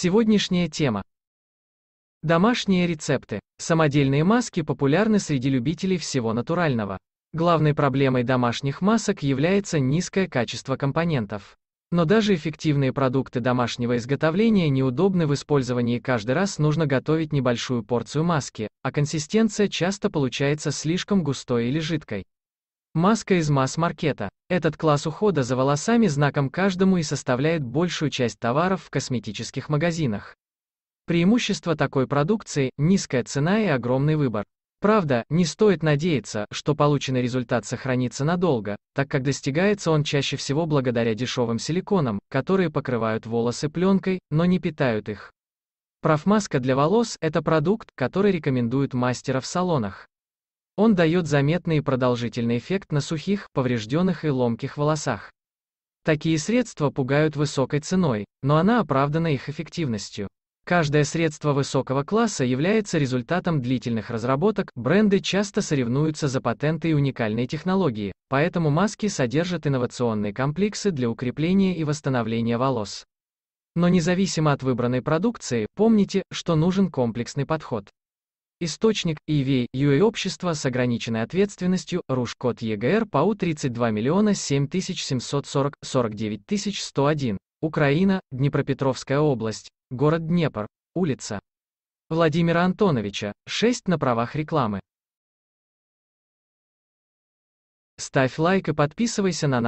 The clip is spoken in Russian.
Сегодняшняя тема. Домашние рецепты. Самодельные маски популярны среди любителей всего натурального. Главной проблемой домашних масок является низкое качество компонентов. Но даже эффективные продукты домашнего изготовления неудобны в использовании каждый раз нужно готовить небольшую порцию маски, а консистенция часто получается слишком густой или жидкой. Маска из масс-маркета. Этот класс ухода за волосами знаком каждому и составляет большую часть товаров в косметических магазинах. Преимущество такой продукции – низкая цена и огромный выбор. Правда, не стоит надеяться, что полученный результат сохранится надолго, так как достигается он чаще всего благодаря дешевым силиконам, которые покрывают волосы пленкой, но не питают их. Профмаска для волос – это продукт, который рекомендуют мастера в салонах. Он дает заметный и продолжительный эффект на сухих, поврежденных и ломких волосах. Такие средства пугают высокой ценой, но она оправдана их эффективностью. Каждое средство высокого класса является результатом длительных разработок, бренды часто соревнуются за патенты и уникальные технологии, поэтому маски содержат инновационные комплексы для укрепления и восстановления волос. Но независимо от выбранной продукции, помните, что нужен комплексный подход. Источник ИВИ, ЮИ Общество с ограниченной ответственностью, Рушкод ЕГР ПАУ 32 миллиона тысяч 7740, 49 101. Украина, Днепропетровская область, город Днепр, улица Владимира Антоновича, 6 на правах рекламы. Ставь лайк и подписывайся на нас.